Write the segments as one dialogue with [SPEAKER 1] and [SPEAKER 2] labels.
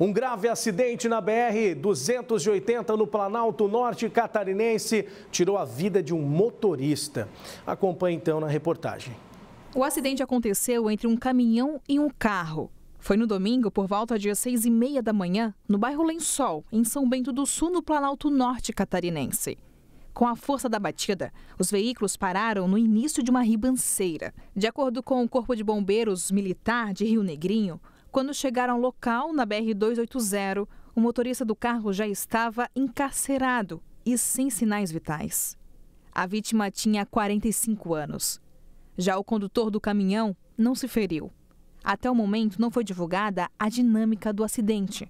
[SPEAKER 1] Um grave acidente na BR-280 no Planalto Norte Catarinense tirou a vida de um motorista. Acompanhe então na reportagem.
[SPEAKER 2] O acidente aconteceu entre um caminhão e um carro. Foi no domingo, por volta de seis e meia da manhã, no bairro Lençol, em São Bento do Sul, no Planalto Norte Catarinense. Com a força da batida, os veículos pararam no início de uma ribanceira. De acordo com o Corpo de Bombeiros Militar de Rio Negrinho, quando chegaram ao local, na BR-280, o motorista do carro já estava encarcerado e sem sinais vitais. A vítima tinha 45 anos. Já o condutor do caminhão não se feriu. Até o momento, não foi divulgada a dinâmica do acidente.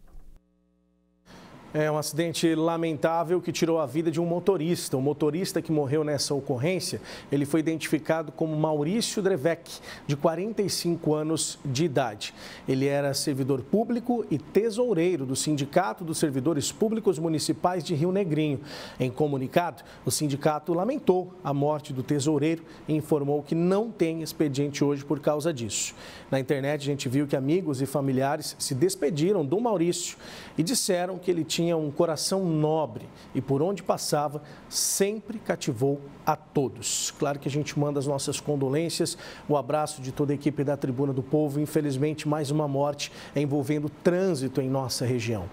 [SPEAKER 1] É um acidente lamentável que tirou a vida de um motorista. O motorista que morreu nessa ocorrência, ele foi identificado como Maurício Drevec, de 45 anos de idade. Ele era servidor público e tesoureiro do Sindicato dos Servidores Públicos Municipais de Rio Negrinho. Em comunicado, o sindicato lamentou a morte do tesoureiro e informou que não tem expediente hoje por causa disso. Na internet, a gente viu que amigos e familiares se despediram do Maurício e disseram que ele tinha tinha um coração nobre e por onde passava sempre cativou a todos. Claro que a gente manda as nossas condolências, o abraço de toda a equipe da Tribuna do Povo. Infelizmente, mais uma morte envolvendo trânsito em nossa região.